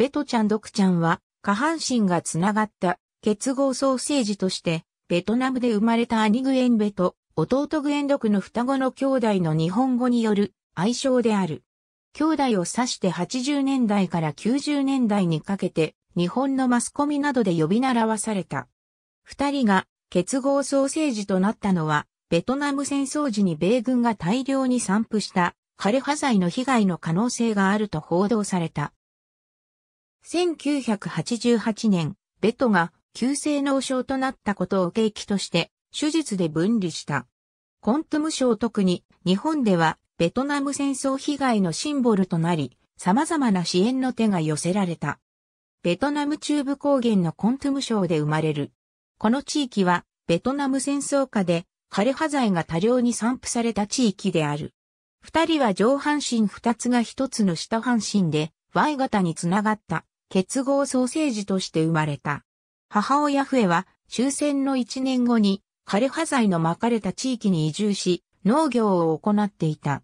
ベトちゃんドクちゃんは、下半身がつながった結合ソーセージとして、ベトナムで生まれた兄グエンベと弟グエンドクの双子の兄弟の日本語による愛称である。兄弟を指して80年代から90年代にかけて日本のマスコミなどで呼び習わされた。二人が結合ソーセージとなったのはベトナム戦争時に米軍が大量に散布した枯葉剤の被害の可能性があると報道された。1988年、ベトが急性脳症となったことを契機として手術で分離した。コントゥム症特に日本ではベトナム戦争被害のシンボルとなり、様々な支援の手が寄せられた。ベトナム中部高原のコントゥム省で生まれる。この地域はベトナム戦争下で枯葉剤が多量に散布された地域である。二人は上半身二つが一つの下半身で Y 型につながった結合ソーセージとして生まれた。母親笛は終戦の1年後に枯葉剤の巻かれた地域に移住し、農業を行っていた。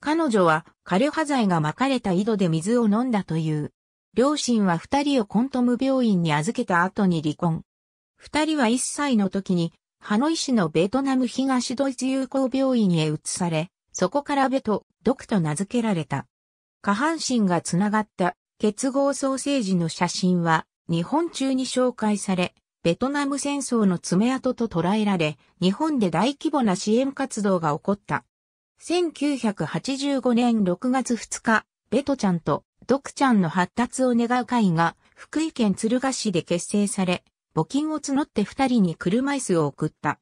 彼女は枯葉剤が巻かれた井戸で水を飲んだという。両親は二人をコントム病院に預けた後に離婚。二人は一歳の時に、ハノイ市のベトナム東ドイツ友好病院へ移され、そこからベト、ドクと名付けられた。下半身がつながった結合ソーセージの写真は日本中に紹介され、ベトナム戦争の爪痕と捉えられ、日本で大規模な支援活動が起こった。1985年6月2日、ベトちゃんとドクちゃんの発達を願う会が福井県鶴賀市で結成され、募金を募って二人に車椅子を送った。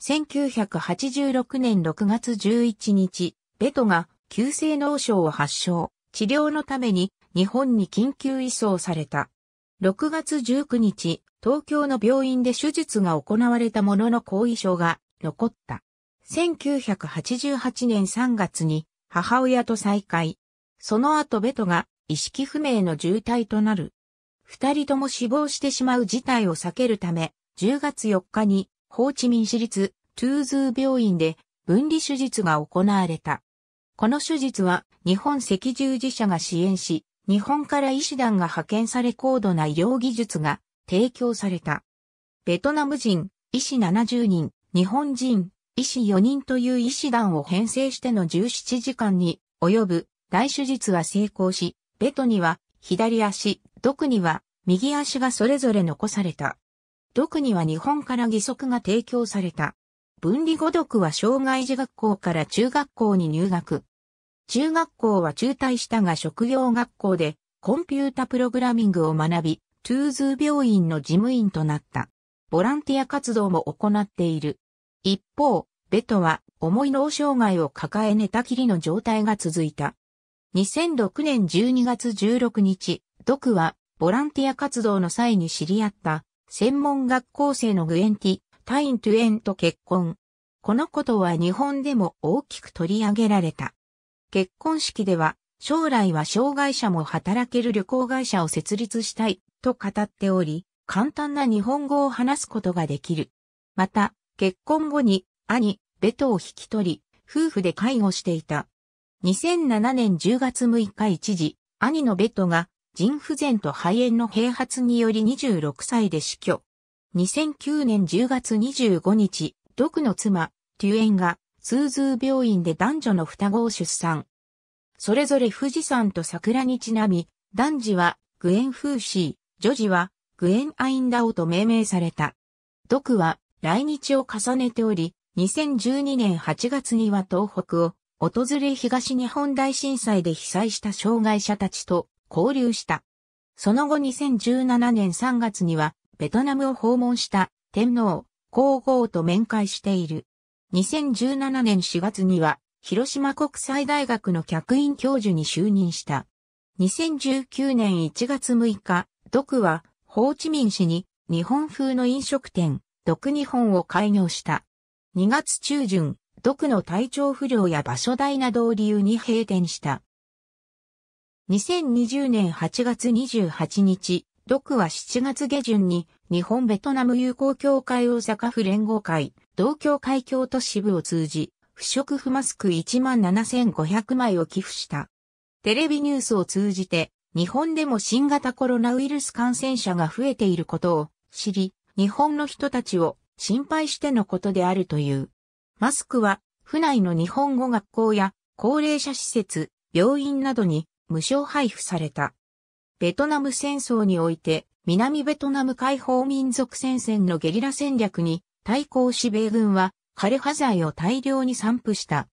1986年6月11日、ベトが急性脳症を発症。治療のために日本に緊急移送された。6月19日、東京の病院で手術が行われたものの後遺症が残った。1988年3月に母親と再会。その後ベトが意識不明の重体となる。二人とも死亡してしまう事態を避けるため、10月4日にホーチミン市立トゥーズー病院で分離手術が行われた。この手術は日本赤十字社が支援し、日本から医師団が派遣され高度な医療技術が提供された。ベトナム人、医師70人、日本人、医師4人という医師団を編成しての17時間に及ぶ大手術は成功し、ベトには左足、毒には右足がそれぞれ残された。毒には日本から義足が提供された。分離語毒は障害児学校から中学校に入学。中学校は中退したが職業学校でコンピュータプログラミングを学び、トゥーズー病院の事務員となった。ボランティア活動も行っている。一方、ベトは重い脳障害を抱え寝たきりの状態が続いた。2006年12月16日、ドクはボランティア活動の際に知り合った専門学校生のグエンティ、タイン・トゥエンと結婚。このことは日本でも大きく取り上げられた。結婚式では、将来は障害者も働ける旅行会社を設立したいと語っており、簡単な日本語を話すことができる。また、結婚後に兄、ベトを引き取り、夫婦で介護していた。2007年10月6日一時、兄のベトが腎不全と肺炎の併発により26歳で死去。2009年10月25日、毒の妻、デュエンが通通ズー病院で男女の双子を出産。それぞれ富士山と桜にちなみ、男児はグエン・フーシー、女児はグエン・アインダオと命名された。ドクは来日を重ねており、2012年8月には東北を訪れ東日本大震災で被災した障害者たちと交流した。その後2017年3月にはベトナムを訪問した天皇、皇后と面会している。2017年4月には、広島国際大学の客員教授に就任した。2019年1月6日、独は、ホーチミン市に、日本風の飲食店、独日本を開業した。2月中旬、独の体調不良や場所代などを理由に閉店した。2020年8月28日、独は7月下旬に日本ベトナム友好協会大阪府連合会東京海峡都市部を通じ、不織布マスク17,500枚を寄付した。テレビニュースを通じて、日本でも新型コロナウイルス感染者が増えていることを知り、日本の人たちを心配してのことであるという。マスクは、府内の日本語学校や高齢者施設、病院などに無償配布された。ベトナム戦争において、南ベトナム解放民族戦線のゲリラ戦略に対抗し米軍は枯葉剤を大量に散布した。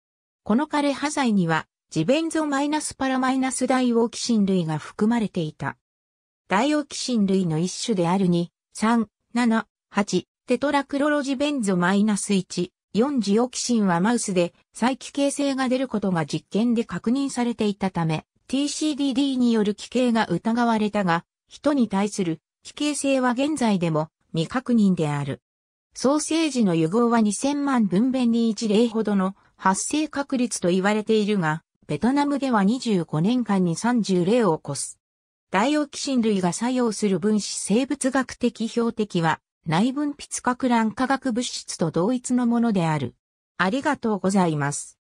この枯葉剤には、ジベンゾマイナスパラマイナスダイオキシン類が含まれていた。ダイオキシン類の一種である2、3、7、8、テトラクロロジベンゾマイナス1、4ジオキシンはマウスで再帰形性が出ることが実験で確認されていたため、TCDD による帰形が疑われたが、人に対する帰形性は現在でも未確認である。ソーセージの融合は2000万分便に1例ほどの発生確率と言われているが、ベトナムでは25年間に30例を起こす。イオキシン類が作用する分子生物学的標的は、内分泌核卵化学物質と同一のものである。ありがとうございます。